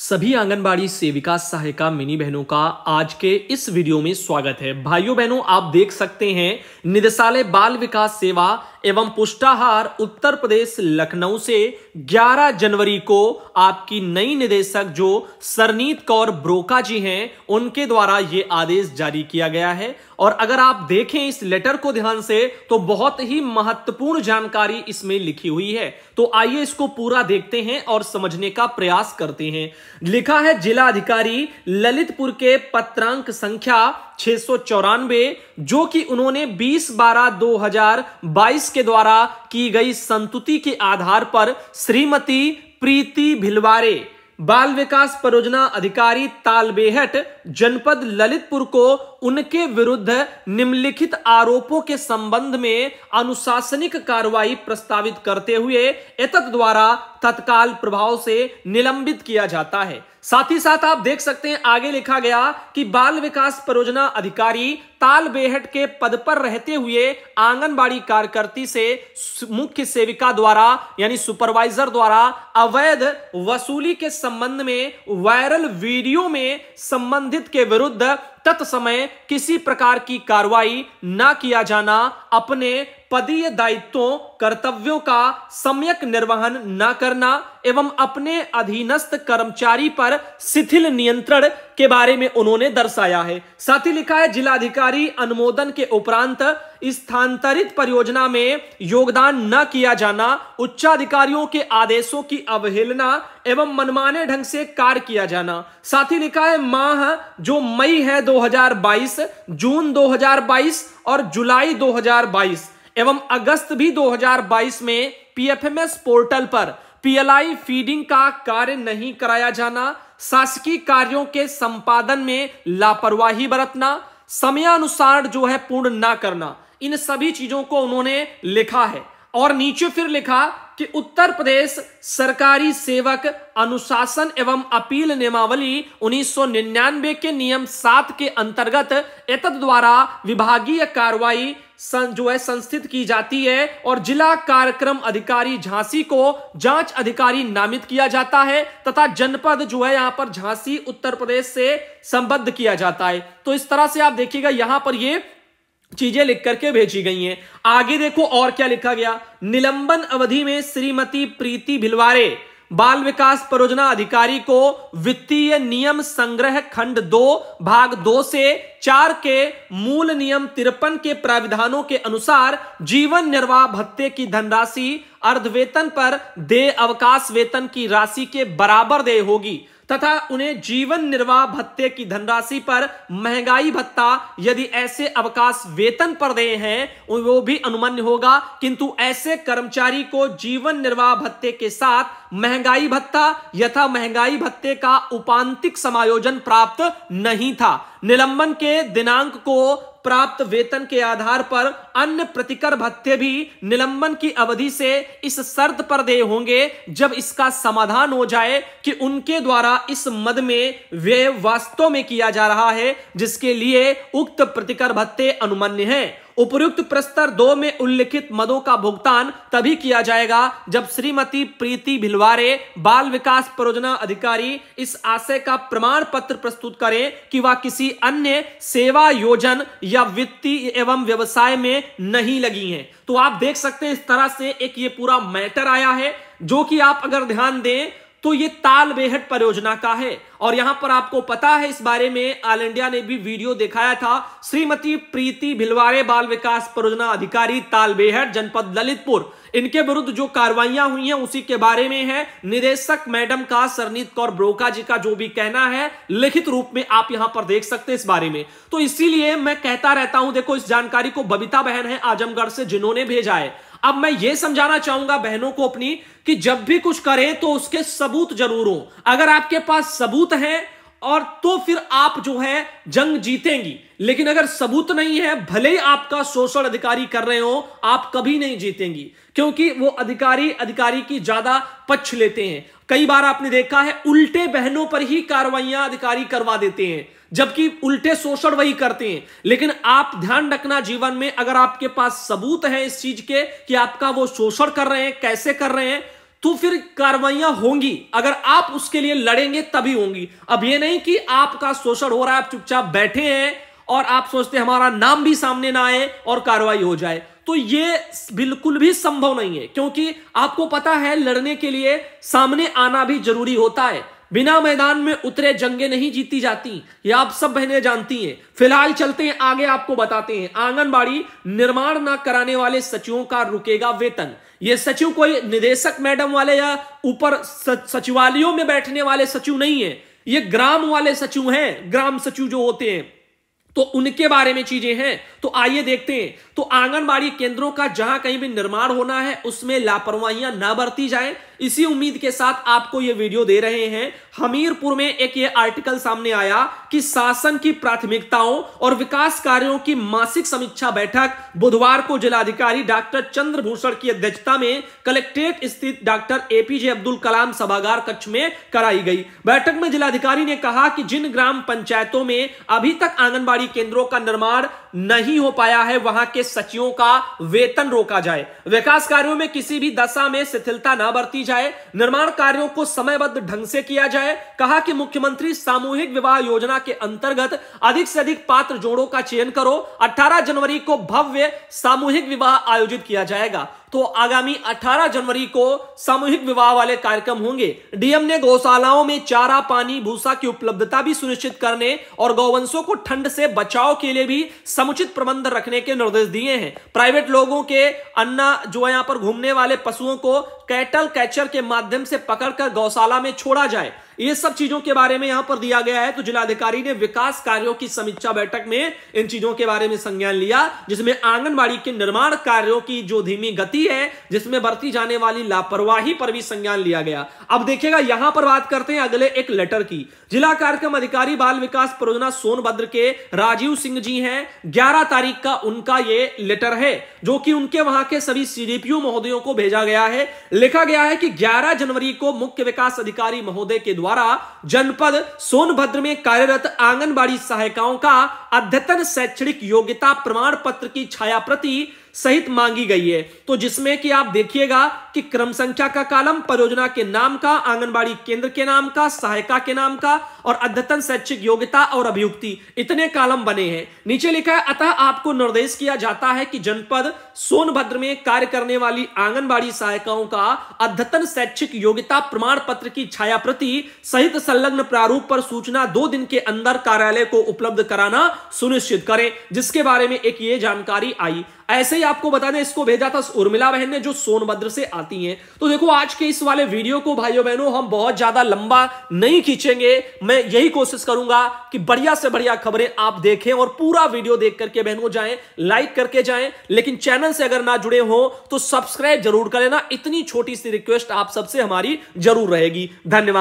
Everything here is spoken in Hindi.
सभी आंगनबाड़ी सेविका सहायिका मिनी बहनों का आज के इस वीडियो में स्वागत है भाइयों बहनों आप देख सकते हैं निदेशालय बाल विकास सेवा एवं पुष्टाहार उत्तर प्रदेश लखनऊ से 11 जनवरी को आपकी नई निदेशक जो सरनीत कौर ब्रोका जी हैं उनके द्वारा ये आदेश जारी किया गया है और अगर आप देखें इस लेटर को ध्यान से तो बहुत ही महत्वपूर्ण जानकारी इसमें लिखी हुई है तो आइए इसको पूरा देखते हैं और समझने का प्रयास करते हैं लिखा है जिला अधिकारी ललितपुर के पत्रांक संख्या छह जो कि उन्होंने 20 बारह 2022 के द्वारा की गई संतुति के आधार पर श्रीमती प्रीति भिलवारे बाल विकास परियोजना अधिकारी तालबेहट जनपद ललितपुर को उनके विरुद्ध निम्नलिखित आरोपों के संबंध में अनुशासनिक कार्रवाई प्रस्तावित करते हुए एतत द्वारा तत्काल प्रभाव से निलंबित किया जाता है साथ ही साथ आप देख सकते हैं आगे लिखा गया कि बाल विकास परियोजना अधिकारी ताल बेहट के पद पर रहते हुए आंगनबाड़ी कार्यकर्ती से मुख्य सेविका द्वारा यानी सुपरवाइजर द्वारा अवैध वसूली के संबंध में वायरल वीडियो में संबंधित के विरुद्ध तत्समय किसी प्रकार की कार्रवाई ना किया जाना अपने पदीय दायित्वों कर्तव्यों का सम्यक निर्वहन न करना एवं अपने अधीनस्थ कर्मचारी पर शिथिल नियंत्रण के बारे में उन्होंने दर्शाया है साथ ही लिखा है जिलाधिकारी अनुमोदन के उपरांत स्थानांतरित परियोजना में योगदान न किया जाना उच्चाधिकारियों के आदेशों की अवहेलना एवं मनमाने ढंग से कार्य किया जाना साथ ही लिखा है माह जो मई है 2022 जून 2022 और जुलाई 2022 एवं अगस्त भी 2022 में पीएफएमएस पोर्टल पर पीएलआई फीडिंग का कार्य नहीं कराया जाना शासकीय कार्यों के संपादन में लापरवाही बरतना समयानुसार जो है पूर्ण ना करना इन सभी चीजों को उन्होंने लिखा है और नीचे फिर लिखा कि उत्तर प्रदेश सरकारी सेवक अनुशासन एवं अपील नियमावली 1999 के नियम सात के अंतर्गत एतद द्वारा विभागीय कार्रवाई जो है संस्थित की जाती है और जिला कार्यक्रम अधिकारी झांसी को जांच अधिकारी नामित किया जाता है तथा जनपद जो है यहां पर झांसी उत्तर प्रदेश से संबद्ध किया जाता है तो इस तरह से आप देखिएगा यहां पर ये चीजें लिख करके भेजी गई हैं आगे देखो और क्या लिखा गया निलंबन अवधि में श्रीमती प्रीति भिलवारे बाल विकास परियोजना अधिकारी को वित्तीय नियम संग्रह खंड दो भाग दो से चार के मूल नियम तिरपन के प्राविधानों के अनुसार जीवन निर्वाह भत्ते की धनराशि अर्धवेतन पर दे अवकाश वेतन की राशि के बराबर दे होगी तथा उन्हें जीवन निर्वाह भत्ते की धनराशि पर महंगाई भत्ता यदि ऐसे अवकाश वेतन पर दे हैं वो भी अनुमन्य होगा किंतु ऐसे कर्मचारी को जीवन निर्वाह भत्ते के साथ महंगाई भत्ता यथा महंगाई भत्ते का उपांतिक समायोजन प्राप्त नहीं था निलंबन के दिनांक को प्राप्त वेतन के आधार पर अन्य प्रतिकर भत्ते भी निलंबन की अवधि से इस शर्त पर दे होंगे जब इसका समाधान हो जाए कि उनके द्वारा इस मद में वे वास्तव में किया जा रहा है जिसके लिए उक्त प्रतिकर भत्ते अनुमन्य हैं उपयुक्त प्रस्तर दो में उल्लिखित मदों का भुगतान तभी किया जाएगा जब श्रीमती प्रीति भिलवारे बाल विकास परियोजना अधिकारी इस आशय का प्रमाण पत्र प्रस्तुत करें कि वह किसी अन्य सेवा योजन या वित्तीय एवं व्यवसाय में नहीं लगी हैं तो आप देख सकते हैं इस तरह से एक ये पूरा मैटर आया है जो कि आप अगर ध्यान दें तो ये ताल बेहट परियोजना का है और यहां पर आपको पता है इस बारे में ऑल इंडिया ने भी वीडियो दिखाया था श्रीमती प्रीति भिलवाड़े बाल विकास परियोजना अधिकारी ताल बेहट जनपद ललितपुर इनके विरुद्ध जो कार्रवाइयां हुई हैं उसी के बारे में है निदेशक मैडम का सरनीत कौर ब्रोका जी का जो भी कहना है लिखित रूप में आप यहां पर देख सकते हैं इस बारे में तो इसीलिए मैं कहता रहता हूं देखो इस जानकारी को बबीता बहन है आजमगढ़ से जिन्होंने भेजा है अब मैं ये समझाना चाहूंगा बहनों को अपनी कि जब भी कुछ करें तो उसके सबूत जरूर हो अगर आपके पास सबूत है और तो फिर आप जो है जंग जीतेंगी लेकिन अगर सबूत नहीं है भले ही आपका शोषण अधिकारी कर रहे हो आप कभी नहीं जीतेंगी क्योंकि वो अधिकारी अधिकारी की ज्यादा पक्ष लेते हैं कई बार आपने देखा है उल्टे बहनों पर ही कार्रवाइयां अधिकारी करवा देते हैं जबकि उल्टे शोषण वही करते हैं लेकिन आप ध्यान रखना जीवन में अगर आपके पास सबूत है इस चीज के कि आपका वो शोषण कर रहे हैं कैसे कर रहे हैं तो फिर कार्रवाइयां होंगी अगर आप उसके लिए लड़ेंगे तभी होंगी अब ये नहीं कि आपका शोषण हो रहा है आप चुपचाप बैठे हैं और आप सोचते हमारा नाम भी सामने ना आए और कार्रवाई हो जाए तो ये बिल्कुल भी संभव नहीं है क्योंकि आपको पता है लड़ने के लिए सामने आना भी जरूरी होता है बिना मैदान में उतरे जंगे नहीं जीती जाती ये आप सब बहनें जानती हैं फिलहाल चलते हैं आगे आपको बताते हैं आंगनबाड़ी निर्माण ना कराने वाले सचिवों का रुकेगा वेतन ये सचिव कोई निदेशक मैडम वाले या ऊपर सचिवालयों में बैठने वाले सचिव नहीं है ये ग्राम वाले सचिव हैं ग्राम सचिव जो होते हैं तो उनके बारे में चीजें हैं तो आइए देखते हैं तो आंगनबाड़ी केंद्रों का जहां कहीं भी निर्माण होना है उसमें लापरवाहियां ना बरती जाए इसी उम्मीद के साथ आपको ये वीडियो दे रहे हैं हमीरपुर में एक ये आर्टिकल सामने आया कि शासन की प्राथमिकताओं और विकास कार्यों की मासिक समीक्षा बैठक बुधवार को जिलाधिकारी डॉक्टर चंद्रभूषण की अध्यक्षता में कलेक्ट्रेट स्थित डॉक्टर एपीजे अब्दुल कलाम सभागार कक्ष में कराई गई बैठक में जिलाधिकारी ने कहा कि जिन ग्राम पंचायतों में अभी तक आंगनबाड़ी केंद्रों का निर्माण नहीं हो पाया है वहां के सचिवों का वेतन रोका जाए विकास कार्यो में किसी भी दशा में शिथिलता न बरती जाए निर्माण कार्यों को समयबद्ध ढंग से किया जाए कहा कि मुख्यमंत्री सामूहिक विवाह योजना के अंतर्गत अधिक से अधिक पात्र जोड़ों का चयन करो 18 जनवरी को भव्य सामूहिक विवाह आयोजित किया जाएगा तो आगामी 18 जनवरी को सामूहिक विवाह वाले कार्यक्रम होंगे डीएम ने गौशालाओं में चारा पानी भूसा की उपलब्धता भी सुनिश्चित करने और गौवंशों को ठंड से बचाव के लिए भी समुचित प्रबंध रखने के निर्देश दिए हैं प्राइवेट लोगों के अन्ना जो यहां पर घूमने वाले पशुओं को कैटल कैचर के माध्यम से पकड़कर गौशाला में छोड़ा जाए ये सब चीजों के बारे में यहां पर दिया गया है तो जिलाधिकारी ने विकास कार्यों की समीक्षा बैठक में इन चीजों के बारे में संज्ञान लिया जिसमें आंगनबाड़ी के निर्माण कार्यों की जो धीमी गति है जिसमें बरती जाने वाली लापरवाही पर भी संज्ञान लिया गया अब देखिएगा यहां पर बात करते हैं अगले एक लेटर की जिला कार्यक्रम अधिकारी बाल विकास परियोजना सोनभद्र के राजीव सिंह जी हैं ग्यारह तारीख का उनका ये लेटर है जो कि उनके वहां के सभी सीडीपीओ महोदयों को भेजा गया है लिखा गया है कि ग्यारह जनवरी को मुख्य विकास अधिकारी महोदय के द्वारा द्वारा जनपद सोनभद्र में कार्यरत आंगनबाड़ी सहायिकाओं का अद्यतन शैक्षणिक योग्यता प्रमाण पत्र की छाया प्रति सहित मांगी गई है तो जिसमें कि आप देखिएगा कि क्रम संख्या का कालम परियोजना के नाम का आंगनबाड़ी केंद्र के नाम का सहायिका के नाम का और अद्यतन शैक्षिक योग्यता और अभियुक्ति इतने कालम बने हैं नीचे लिखा है अतः आपको निर्देश किया जाता है कि जनपद सोनभद्र में कार्य करने वाली आंगनबाड़ी सहायिकाओं का अद्यतन शैक्षिक योग्यता प्रमाण पत्र की छाया प्रति सहित संलग्न प्रारूप पर सूचना दो दिन के अंदर कार्यालय को उपलब्ध कराना सुनिश्चित करें जिसके बारे में एक ये जानकारी आई ऐसे ही आपको बता दें इसको भेजा था उर्मिला बहन ने जो सोनभद्र से आती हैं तो देखो आज के इस वाले वीडियो को भाइयों बहनों हम बहुत ज्यादा लंबा नहीं खींचेंगे मैं यही कोशिश करूंगा कि बढ़िया से बढ़िया खबरें आप देखें और पूरा वीडियो देख करके बहनों जाएं लाइक करके जाएं लेकिन चैनल से अगर ना जुड़े हो तो सब्सक्राइब जरूर कर लेना इतनी छोटी सी रिक्वेस्ट आप सबसे हमारी जरूर रहेगी धन्यवाद